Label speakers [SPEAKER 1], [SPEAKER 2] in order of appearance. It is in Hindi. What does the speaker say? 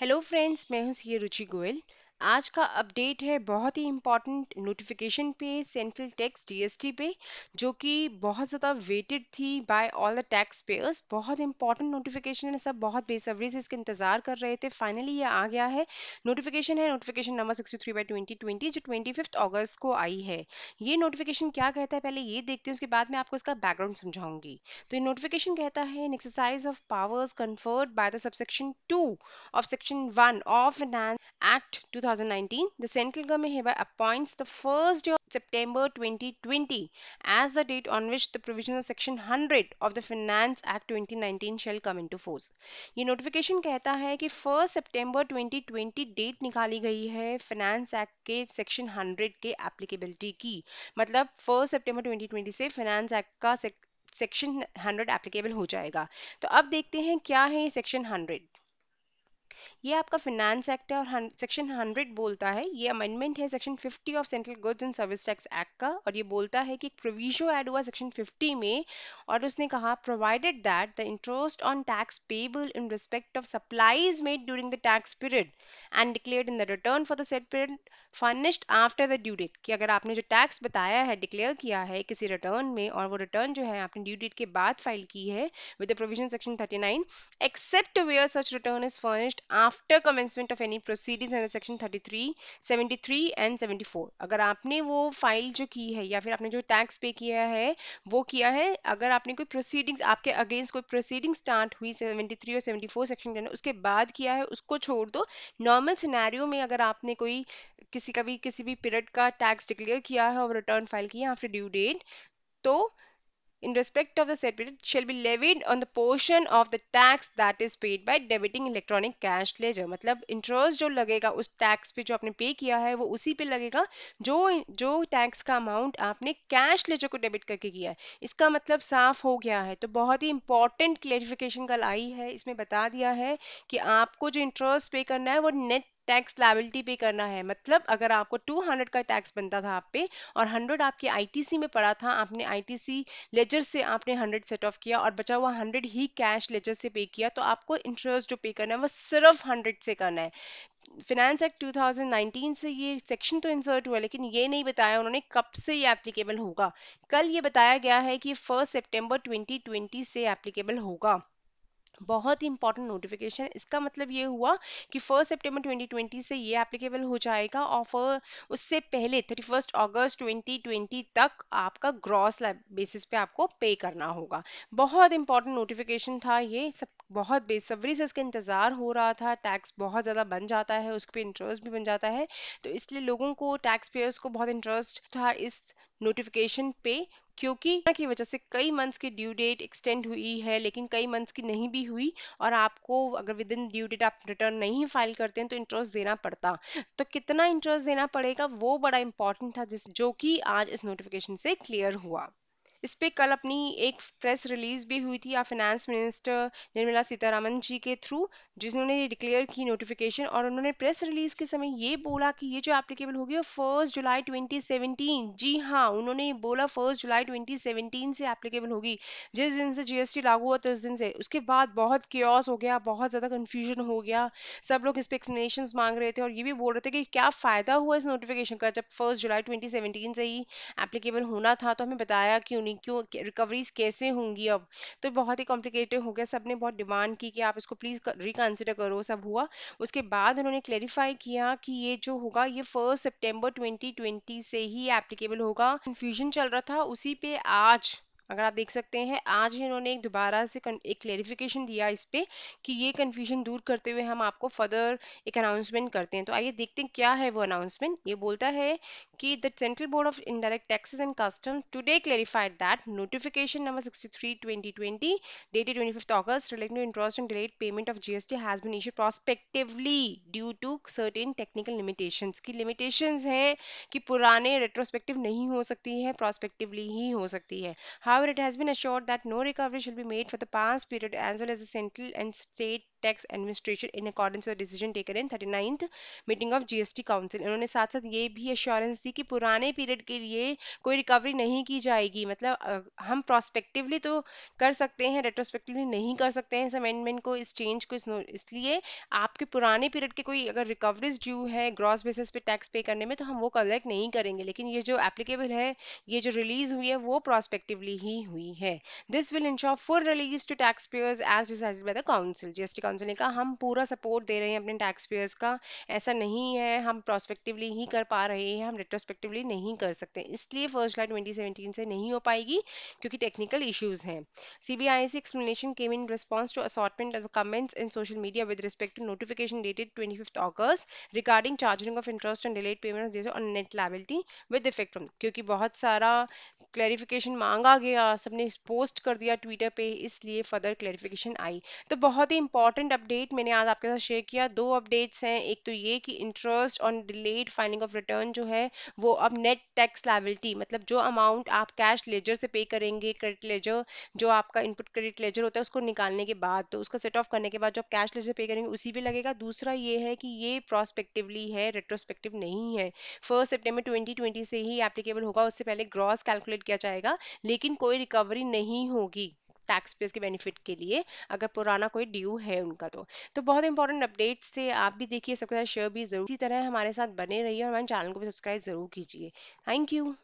[SPEAKER 1] हेलो फ्रेंड्स मैं हूं सी रुचि गोयल आज का अपडेट है बहुत ही इम्पॉर्टेंट नोटिफिकेशन पे सेंट्रल टैक्स जीएसटी पे जो कि बहुत ज़्यादा वेटेड थी by all the tax payers बहुत इंपॉर्टेंट नोटिफिकेशन है सब बहुत बेसब्री से इसका इंतजार कर रहे थे फाइनली ये आ गया है नोटिफिकेशन है notification number sixty three by twenty twenty जो ट्वेंटी अगस्त को आई है ये नोटिफिकेशन क्या कहता है पहले ये देखते हैं उसके बाद में आपको इसका बैकग्राउंड समझाऊंगी तो ये नोटिफिकेशन कहता है in exercise of powers conferred by the subsection two of section one of an act two 2019, the central government hereby appoints the first day of September 2020 as the date on which the provision of section 100 of the Finance Act 2019 shall come into force. ye notification kehta hai ki 1 september 2020 date nikali gayi hai finance act ke section 100 ke applicability ki matlab 1 september 2020 se finance act ka section 100 applicable हो जाएगा तो अब देखते हैं क्या है ये सेक्शन 100 ये आपका फिनेंस एक्ट है और सेक्शन हंड्रेड बोलता है ये अमेंडमेंट है section fifty of central goods and service tax act का और ये बोलता है कि एक प्रोविजो ऐड हुआ सेक्शन फिफ्टी में और उसने कहा provided that the interest on tax payable in respect of supplies made during the tax period and declared in the return for the said period furnished after the due date कि अगर आपने जो टैक्स बताया है डिक्लेयर किया है किसी रिटर्न में और वो रिटर्न जो है आपने ड्यू डेट के बाद फाइल की है with the provision section thirty nine except where such return is furnished after after commencement of any proceeding section thirty three seventy three and seventy four अगर आपने वो फाइल जो की है या फिर आपने जो टैक्स पे किया है वो किया है अगर आपने कोई प्रोसीडिंग्स आपके अगेंस्ट कोई प्रोसीडिंग स्टार्ट हुई सेवेंटी थ्री और सेवेंटी फोर सेक्शन टेन उसके बाद किया है उसको छोड़ दो नॉर्मल सिनेरियो में अगर आपने कोई किसी का भी किसी भी पीरियड का टैक्स डिक्लेयर किया है और रिटर्न फाइल किया आफ्टर ड्यू डेट तो in respect of the said period shall be levied on the portion of the tax that is paid by debiting electronic cash ledger मतलब इंटरेस्ट जो लगेगा उस टैक्स पे जो आपने पे किया है वो उसी पे लगेगा जो जो टैक्स का अमाउंट आपने कैश लेजर को डेबिट करके किया है इसका मतलब साफ हो गया है तो बहुत ही इंपॉर्टेंट क्लेरिफिकेशन कल आई है इसमें बता दिया है कि आपको जो इंटरेस्ट पे करना है वो नेट टैक्स लाइबिलिटी पे करना है मतलब अगर आपको 200 का टैक्स बनता था आप पे और 100 आपके आईटीसी में पड़ा था आपने आईटीसी लेजर से आपने 100 सेट ऑफ किया और बचा हुआ 100 ही कैश लेजर से पे किया तो आपको इंटरेस्ट जो पे करना है वो सिर्फ 100 से करना है फिनेंस एक्ट 2019 से ये सेक्शन तो इंसर्ट हुआ लेकिन ये नहीं बताया उन्होंने कब से ये एप्लीकेबल होगा कल ये बताया गया है कि फर्स्ट सेप्टेम्बर 2020 से एप्लीकेबल होगा बहुत ही इंपॉर्टेंट नोटिफिकेशन इसका मतलब ये हुआ कि फर्स्ट सितंबर 2020 से ये एप्लीकेबल हो जाएगा और उससे पहले 31 अगस्त 2020 तक आपका ग्रॉस बेसिस पे आपको पे करना होगा बहुत इंपॉर्टेंट नोटिफिकेशन था ये सब बहुत बेसब्री से इसका इंतज़ार हो रहा था टैक्स बहुत ज़्यादा बन जाता है उस पर इंटरेस्ट भी बन जाता है तो इसलिए लोगों को टैक्स पेयर्स को बहुत इंटरेस्ट था इस नोटिफिकेशन पे क्योंकि की वजह से कई मंथ्स की ड्यू डेट एक्सटेंड हुई है लेकिन कई मंथ्स की नहीं भी हुई और आपको अगर विद इन ड्यू डेट आप रिटर्न नहीं फाइल करते हैं तो इंटरेस्ट देना पड़ता तो कितना इंटरेस्ट देना पड़ेगा वो बड़ा इंपॉर्टेंट था जिस जो कि आज इस नोटिफिकेशन से क्लियर हुआ इस पर कल अपनी एक प्रेस रिलीज भी हुई थी आप फाइनेंस मिनिस्टर निर्मला सीतारामन जी के थ्रू जिन्होंने ये डिक्लेयर की नोटिफिकेशन और उन्होंने प्रेस रिलीज के समय ये बोला कि ये जो एप्लीकेबल होगी वो फर्स्ट जुलाई 2017 जी हाँ उन्होंने बोला फर्स्ट जुलाई 2017 से एप्लीकेबल होगी जिस दिन से जीएसटी लागू हुआ तो उस दिन से उसके बाद बहुत क्योस हो गया बहुत ज़्यादा कन्फ्यूजन हो गया सब लोग इस पर एक्सप्लेनेशन मांग रहे थे और ये भी बोल रहे थे कि क्या फ़ायदा हुआ इस नोटिफिकेशन का जब फर्स्ट जुलाई ट्वेंटी से ही एप्लीकेबल होना था तो हमें बताया कि नहीं होंगी क्यों रिकवरीज कैसे होंगी अब तो बहुत ही कॉम्प्लिकेटेड हो गया सब ने बहुत डिमांड की कि आप इसको प्लीज़ रिकन्सिडर करो सब हुआ उसके बाद उन्होंने क्लैरिफाई किया कि ये जो होगा ये फर्स्ट सेप्टेम्बर ट्वेंटी से ही एप्लीकेबल होगा कन्फ्यूजन चल रहा था उसी पे आज अगर आप देख सकते हैं आज इन्होंने एक दोबारा से एक क्लेरिफिकेशन दिया इस पर कि ये कन्फ्यूजन दूर करते हुए हम आपको फर्दर एक अनाउंसमेंट करते हैं तो आइए देखते हैं क्या है वो अनाउंसमेंट ये बोलता है कि the central board of indirect taxes and custom today clarified that notification number sixty three twenty 63 2020 dated 25th related interest and delayed payment of G S T has been issued prospectively due to certain technical limitation की लिमिटेशन है कि पुराने रेट्रोस्पेक्टिव नहीं हो सकती है प्रोस्पेक्टिवली ही हो सकती है हाँ However, it has been assured that no recovery shall be made for the past period as well as the central and state tax administration in accordance with decision taken in 39th meeting of gst council इन्होंने साथ साथ ये भी एश्योरेंस दी कि पुराने पीरियड के लिए कोई रिकवरी नहीं की जाएगी मतलब हम प्रोस्पेक्टिवली तो कर सकते हैं रेट्रोस्पेक्टिवली नहीं कर सकते हैं इस अमेंडमेंट को इस चेंज को इस इसलिए आपके पुराने पीरियड के कोई अगर रिकवरीज ड्यू है ग्रॉस बेसिस पे टैक्स पे करने में तो हम वो कलेक्ट नहीं करेंगे लेकिन ये जो एप्लीकेबल है ये जो रिलीज हुई है वो प्रोस्पेक्टिवली ही हुई है this will ensure full relief to tax payers as decided by the council GST council ने कहा हम पूरा सपोर्ट दे रहे हैं अपने टैक्स पेयर्स का ऐसा नहीं है हम प्रोस्पेक्टिवली ही कर पा रहे हैं हम रेट्रोस्पेक्टिवली नहीं कर सकते इसलिए फर्स्ट लाइन ट्वेंटी सेवनटीन से नहीं हो पाएगी क्योंकि टेक्निकल इश्यूज हैं C B I C explanation came in response to assortment of comments in social media with respect to notification dated twenty fifth August regarding charging of interest and delayed payment जैसे on net liability with effect क्योंकि बहुत सारा क्लैरिफिकेशन मांगा गया सबने पोस्ट कर दिया ट्विटर पे इसलिए फर्दर क्लैरिफिकेशन आई तो बहुत ही इंपॉर्टेंट अपडेट मैंने आज आपके साथ शेयर किया दो अपडेट्स हैं एक तो ये कि interest on delayed filing of return जो है वो अब नेट टैक्स लाइबिलिटी मतलब जो अमाउंट आप कैश लेजर से पे करेंगे क्रेडिट लेजर जो आपका इनपुट क्रेडिट लेजर होता है उसको निकालने के बाद तो उसका सेट ऑफ करने के बाद जो आप कैश लेजर पे करेंगे उसी पर लगेगा दूसरा ये है कि ये प्रोस्पेक्टिवली है रेट्रोस्पेक्टिव नहीं है फर्स्ट सेप्टेम्बर ट्वेंटी से ही एप्लीकेबल होगा उससे पहले ग्रॉस कैलकुलेट बेनिफिट किया जाएगा लेकिन कोई रिकवरी नहीं होगी टैक्स पेस के बेनिफिट के लिए अगर पुराना कोई ड्यू है उनका तो तो बहुत इंपॉर्टेंट अपडेट्स थे आप भी देखिए सबके साथ शेयर भी जरूर इसी तरह हमारे साथ बने रहिए और हमारे चैनल को भी सब्सक्राइब जरूर कीजिए थैंक यू